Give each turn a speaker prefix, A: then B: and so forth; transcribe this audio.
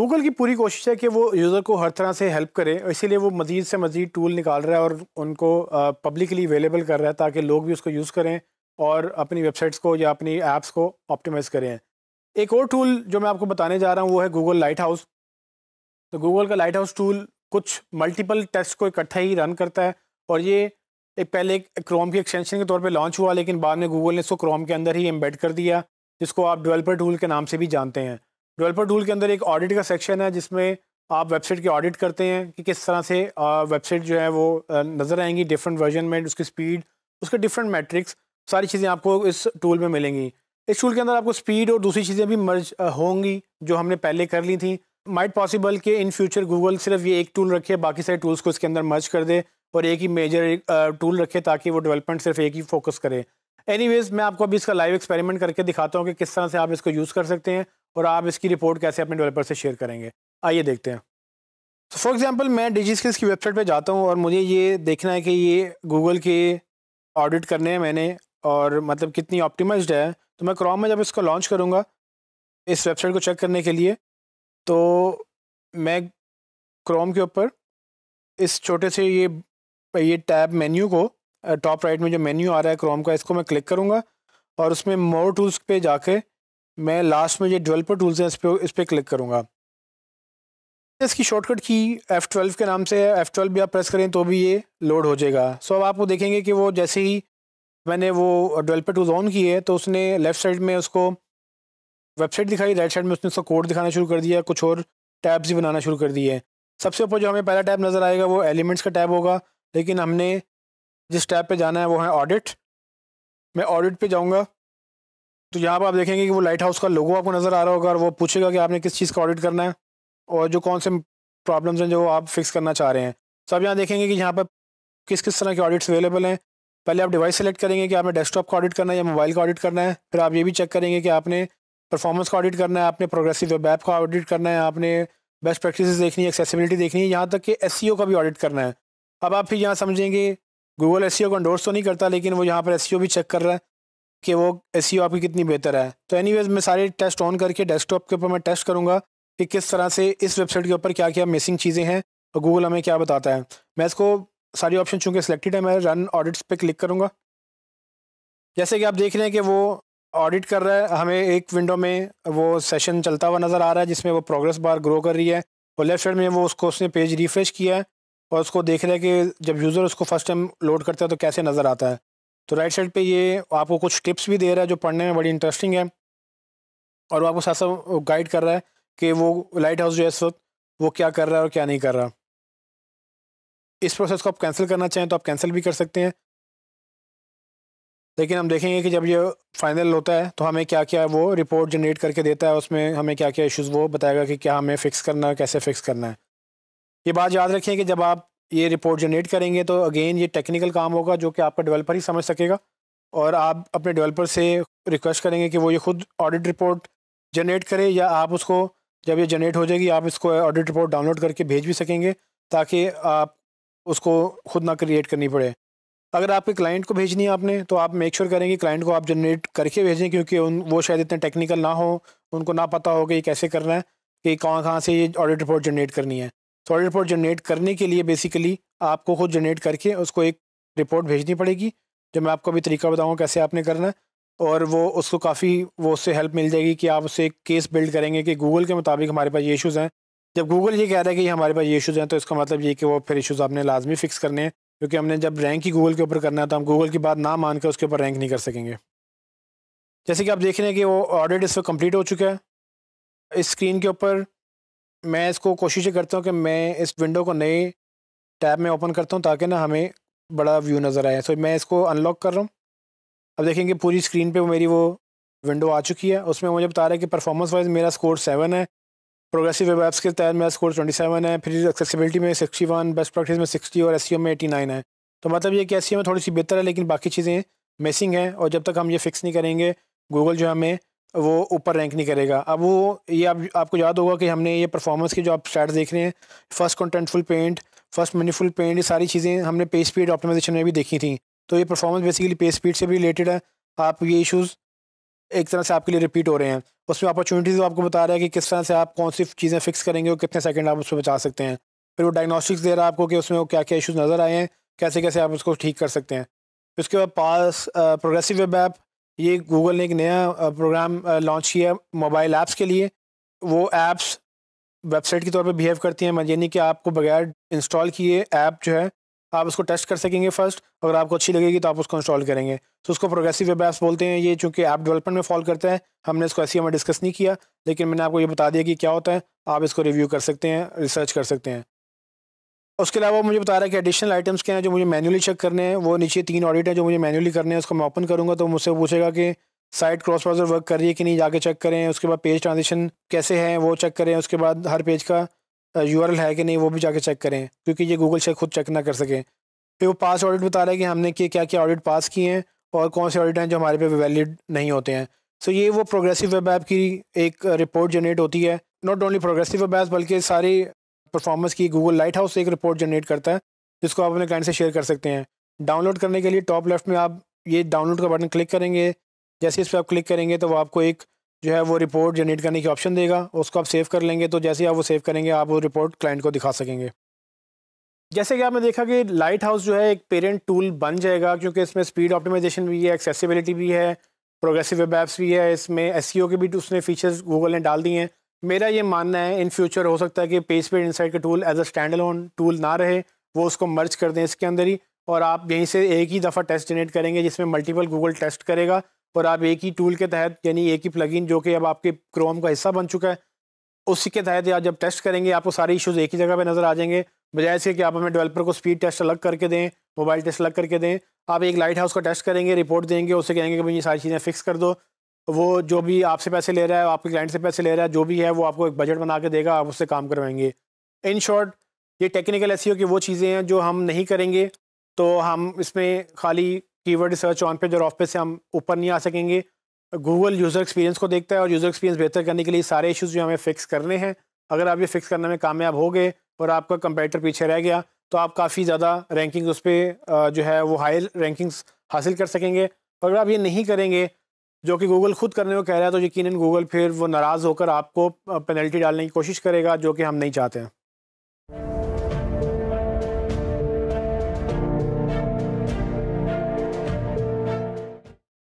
A: Google की पूरी कोशिश है कि वो यूज़र को हर तरह से हेल्प करे इसीलिए वो मज़ीद से मज़ीद टूल निकाल रहा है और उनको पब्लिकली अवेलेबल कर रहा है ताकि लोग भी उसको यूज़ करें और अपनी वेबसाइट्स को या अपनी ऐप्स को ऑप्टिमाइज़ करें एक और टूल जो मैं आपको बताने जा रहा हूँ वो है गूगल लाइट हाउस तो गूगल का लाइट हाउस टूल कुछ मल्टीपल टेस्ट को इकट्ठा ही रन करता है और ये एक पहले एक क्रोम की एक्सटेंशन के तौर पे लॉन्च हुआ लेकिन बाद में गूगल ने इसको क्रोम के अंदर ही एम्बेड कर दिया जिसको आप डेवलपर टूल के नाम से भी जानते हैं डेवलपर टूल के अंदर एक ऑडिट का सेक्शन है जिसमें आप वेबसाइट की ऑडिट करते हैं कि किस तरह से वेबसाइट जो है वो नज़र आएंगी डिफरेंट वर्जन में उसकी स्पीड उसके डिफरेंट मैट्रिक्स सारी चीज़ें आपको इस टूल में मिलेंगी इस टूल के अंदर आपको स्पीड और दूसरी चीज़ें भी मर्ज होंगी जो हमने पहले कर ली थी माइट पॉसिबल कि इन फ्यूचर गूगल सिर्फ ये एक टूल रखे बाकी सारे टूल्स को इसके अंदर मर्ज कर दे और एक ही मेजर टूल रखे ताकि वो डेवलपमेंट सिर्फ एक ही फोकस करे एनीवेज मैं आपको अभी इसका लाइव एक्सपेरिमेंट करके दिखाता हूँ कि किस तरह से आप इसको यूज़ कर सकते हैं और आप इसकी रिपोर्ट कैसे अपने डेवलपर से शेयर करेंगे आइए देखते हैं तो फॉर एग्जांपल मैं डिजी स्किल्स की वेबसाइट पे जाता हूँ और मुझे ये देखना है कि ये गूगल के ऑडिट करने हैं मैंने और मतलब कितनी ऑप्टिमाइज्ड है तो मैं क्रोम में जब इसको लॉन्च करूँगा इस वेबसाइट को चेक करने के लिए तो मैं क्रोम के ऊपर इस छोटे से ये ये टैब मेन्यू को टॉप राइट में जो मेन्यू आ रहा है क्रोम का इसको मैं क्लिक करूँगा और उसमें मोर टूल्स पे जाके मैं लास्ट में ये डेवलपर टूल्स हैं इस पर इस पर क्लिक करूँगा इसकी शॉर्टकट की F12 के नाम से है F12 भी आप प्रेस करें तो भी ये लोड हो जाएगा सो अब आप वो देखेंगे कि वो जैसे ही मैंने वो डेवलपर टूल्स ऑन किए तो उसने लेफ़्ट साइड में उसको वेबसाइट दिखाई राइट साइड में उसने उसका कोड दिखाना शुरू कर दिया कुछ और टैब्स भी बनाना शुरू कर दिए सबसे ऊपर जो हमें पहला टैब नज़र आएगा वो एलिमेंट्स का टैब होगा लेकिन हमने जिस टैब पे जाना है वो है ऑडिट मैं ऑडिट पे जाऊँगा तो यहाँ पर आप देखेंगे कि वो लाइट हाउस का लोगो आपको नज़र आ रहा होगा और वो पूछेगा कि आपने किस चीज़ का ऑडिट करना है और जो कौन से प्रॉब्लम्स हैं जो आप फिक्स करना चाह रहे हैं तो आप यहाँ देखेंगे कि यहाँ पर किस किस तरह के ऑडिट्स अवेलेबल हैं पहले आप डिवाइस सेलेक्ट करेंगे कि आपने डेस्कटॉप का ऑडिट करना है या मोबाइल का ऑडिट करना है फिर आप ये भी चेक करेंगे कि आपने परफॉर्मेंस का ऑडिट करना है आपने प्रोग्रेसिव वेब ऐप का ऑडिट करना है आपने बेस्ट प्रैक्टिसेस देखनी है एक्सेसिबिलिटी देखनी है यहाँ तक कि एस e का भी ऑडिट करना है अब आप फिर यहाँ समझेंगे गूगल एस सी इंडोर्स तो नहीं करता लेकिन वो यहाँ पर एस e भी चेक कर रहा है कि वो एस e आपकी कितनी बेहतर है तो एनी मैं सारे टेस्ट ऑन करके डेस्कटॉप के ऊपर मैं टेस्ट करूँगा कि किस तरह से इस वेबसाइट के ऊपर क्या क्या मिसिंग चीज़ें हैं और गूगल हमें क्या बताता है मैं इसको सारी ऑप्शन चूँकि सिलेक्टेड है मैं रन ऑडिट्स पे क्लिक करूँगा जैसे कि आप देख रहे हैं कि वो ऑडिट कर रहा है हमें एक विंडो में वो सेशन चलता हुआ नज़र आ रहा है जिसमें वो प्रोग्रेस बार ग्रो कर रही है और लेफ्ट साइड में वो उसको उसने पेज रिफ्रेश किया है और उसको देख रहा है कि जब यूज़र उसको फर्स्ट टाइम लोड करता है तो कैसे नज़र आता है तो राइट साइड पे ये आपको कुछ टिप्स भी दे रहा है जो पढ़ने में बड़ी इंटरेस्टिंग है और वो आपको साथ साथ गाइड कर रहा है कि वो लाइट हाउस जो है इस वक्त वो क्या कर रहा है और क्या नहीं कर रहा इस प्रोसेस को आप कैंसिल करना चाहें तो आप कैंसिल भी कर सकते हैं लेकिन हम देखेंगे कि जब ये फाइनल होता है तो हमें क्या क्या वो रिपोर्ट जनरेट करके देता है उसमें हमें क्या क्या इश्यूज़ वो बताएगा कि क्या हमें फ़िक्स करना है कैसे फ़िक्स करना है ये बात याद रखें कि जब आप ये रिपोर्ट जनरेट करेंगे तो अगेन ये टेक्निकल काम होगा जो कि आपका डेवलपर ही समझ सकेगा और आप अपने डेवलपर से रिक्वेस्ट करेंगे कि वो ये खुद ऑडिट रिपोर्ट जनरेट करे या आप उसको जब ये जनरेट हो जाएगी आप इसको ऑडिट रिपोर्ट डाउनलोड करके भेज भी सकेंगे ताकि आप उसको खुद ना क्रिएट करनी पड़े अगर आपके क्लाइंट को भेजनी है आपने तो आप मेक श्योर sure करेंगे क्लाइंट को आप जनरेट करके भेजें क्योंकि उन वो शायद इतने टेक्निकल ना हो उनको ना पता हो कि ये कैसे करना है कि कहाँ कहाँ से ये ऑडिट रिपोर्ट जनरेट करनी है थोड़ी रिपोर्ट जनरेट करने के लिए बेसिकली आपको खुद जनरेट करके उसको एक रिपोर्ट भेजनी पड़ेगी जो मैं आपको अभी तरीका बताऊँगा कैसे आपने करना है और वो उसको काफ़ी वो उससे हेल्प मिल जाएगी कि आप उसे एक केस बिल्ड करेंगे कि गूगल के मुताबिक हमारे पास ये इशूज़ हैं जब गूगल ये कह रहा है कि हमारे पास ये इशूज़ हैं तो इसका मतलब ये कि वो फिर इशूज़ आपने लाजमी फ़िक्स करने हैं क्योंकि हमने जब रैंक ही गूगल के ऊपर करना है तो हम गूगल की बात ना मान कर उसके ऊपर रैंक नहीं कर सकेंगे जैसे कि आप देख रहे हैं कि वो ऑडिट इस वक्त कम्प्लीट हो चुका है इस स्क्रीन के ऊपर मैं इसको कोशिश करता हूँ कि मैं इस विंडो को नए टैब में ओपन करता हूँ ताकि ना हमें बड़ा व्यू नज़र आए सो मैं इसको अनलॉक कर रहा हूँ अब देखेंगे पूरी स्क्रीन पे मेरी वो विंडो आ चुकी है उसमें मुझे बता रहा है कि परफॉर्मेंस वाइज मेरा स्कोर सेवन है प्रोग्रेसिव वेब ऐप्स के तहत मेरा स्कोर ट्वेंटी सेवन है फिर एक्सेसिबिलिटी में सिक्सटी वन बेस्ट प्रैक्टिस में सिक्सटी और एस e में एटी नाइन है तो मतलब ये कि एस e में थोड़ी सी बेहतर है लेकिन बाकी चीज़ें मिसिंग हैं और जब तक हम ये फिक्स नहीं करेंगे गूगल जो हमें वो ऊपर रैंक नहीं करेगा अब वो ये आप, आपको याद होगा कि हमने ये परफॉर्मेंस की जो आप स्टार्ट देख रहे हैं first contentful paint first meaningful paint ये सारी चीज़ें हमने पे स्पीड ऑप्टिमाइजेशन में भी देखी थी तो ये परफॉर्मेंस बेसिकली पे स्पीड से भी रिलेटेड है आप ये इशूज़ एक तरह से आपके लिए रिपीट हो रहे हैं उसमें अपॉर्चुनिटीज़ आपको बता रहा है कि किस तरह से आप कौन सी चीज़ें फिक्स करेंगे और कितने सेकंड आप उसमें बचा सकते हैं फिर वो डायग्नोस्टिक्स दे रहा है आपको कि उसमें क्या क्या इशूज़ नज़र आए हैं कैसे कैसे आप उसको ठीक कर सकते हैं उसके बाद पास प्रोग्रेसिव वेब ऐप ये गूगल ने एक नया प्रोग्राम लॉन्च किया मोबाइल ऐप्स के लिए वो ऐप्स वेबसाइट के तौर पे बिहेव करती हैं यानी कि आपको बगैर इंस्टॉल किए ऐप जो है आप उसको टेस्ट कर सकेंगे फर्स्ट अगर आपको अच्छी लगेगी तो आप उसको इंस्टॉल करेंगे तो उसको प्रोग्रेसिव वेब ऐप्स बोलते हैं ये चूँकि ऐप डेवलपमेंट में फॉल करता है हमने इसको ऐसी हमें डिस्कस नहीं किया लेकिन मैंने आपको ये बता दिया कि क्या होता है आप इसको रिव्यू कर सकते हैं रिसर्च कर सकते हैं उसके अलावा मुझे बता रहा है कि एडिशनल आइटम्स के हैं जो मुझे मैनुअली चेक करने हैं वो नीचे तीन ऑडिट हैं जो मुझे मैनुअली करने हैं उसको मैं ओपन करूँगा तो मुझसे पूछेगा कि साइट क्रॉस ब्राउज़र वर्क कर रही है कि नहीं जाके चेक करें उसके बाद पेज ट्रांजेक्शन कैसे हैं वो चेक करें उसके बाद हर पेज का यू है कि नहीं वो भी जाके चेक करें क्योंकि ये गूगल से खुद चेक ना कर सकें फिर वो पास ऑडिट बता रहा है कि हमने कि क्या क्या ऑडिट पास किए हैं और कौन से ऑडिट हैं जो हमारे पे वैलिड नहीं होते हैं सो so ये वो प्रोग्रेसिव वेब ऐप की एक रिपोर्ट जनरेट होती है not only progressive web app बल्कि सारी परफॉर्मेंस की गूगल लाइट हाउस एक रिपोर्ट जनरेट करता है जिसको आप अपने क्लाइंट से शेयर कर सकते हैं डाउनलोड करने के लिए टॉप लेफ्ट में आप ये डाउनलोड का बटन क्लिक करेंगे जैसे इस पर आप क्लिक करेंगे तो वो आपको एक जो है वो रिपोर्ट जनरेट करने की ऑप्शन देगा उसको आप सेव कर लेंगे तो जैसे आप वो सेव करेंगे आप वो रिपोर्ट क्लाइंट को दिखा सकेंगे जैसे कि आपने देखा कि लाइट हाउस जो है एक पेरेंट टूल बन जाएगा क्योंकि इसमें स्पीड ऑप्टिमाइजेशन भी है एक्सेसिबिलिटी भी है प्रोग्रेसिव वेब एप्स भी है इसमें एस e की भी उसने फीचर्स गूगल ने डाल दिए हैं मेरा ये मानना है इन फ्यूचर हो सकता है कि पेज पेड इंसाइट का tool as a stand alone tool ना रहे वो उसको मर्ज कर दें इसके अंदर ही और आप यहीं से एक ही दफ़ा टेस्ट जनरेट करेंगे जिसमें मल्टीपल गूगल टेस्ट करेगा और आप एक ही टूल के तहत यानी एक ही प्लगइन जो कि अब आपके क्रोम का हिस्सा बन चुका है उसी के तहत आप जब टेस्ट करेंगे आपको सारे इश्यूज एक ही जगह पर नज़र आ जाएंगे बजाय इसके कि आप हमें डेवलपर को स्पीड टेस्ट अलग करके दें मोबाइल टेस्ट अलग करके दें आप एक लाइट हाउस का टेस्ट करेंगे रिपोर्ट देंगे उससे कहेंगे कि भाई ये सारी चीज़ें फिक्स कर दो वो जो भी आपसे पैसे ले रहा है आपके क्लाइंट से पैसे ले रहा है जो भी है वो आपको एक बजट बना के देगा आप उससे काम करवाएंगे इन शॉर्ट ये टेक्निकल ऐसी हो कि वो चीज़ें हैं जो हम नहीं करेंगे तो हम इसमें खाली कीवर्ड सर्च ऑन पेज और ऑफ पेज से हम ऊपर नहीं आ सकेंगे गूगल यूज़र एक्सपीरियंस को देखता है और यूज़र एक्सपीरियंस बेहतर करने के लिए सारे इशूज़ जो हमें फ़िक्स करने हैं अगर आप ये फ़िक्स करने में कामयाब हो गए और आपका कंपेटर पीछे रह गया तो आप काफ़ी ज़्यादा रैंकिंग उस पर जो है वो हाई रैंकिंग्स हासिल कर सकेंगे और अगर आप ये नहीं करेंगे जो कि गूगल खुद करने को कह रहा है तो यकीन गूगल फिर वो नाराज़ होकर आपको पेनल्टी डालने की कोशिश करेगा जो कि हम नहीं चाहते हैं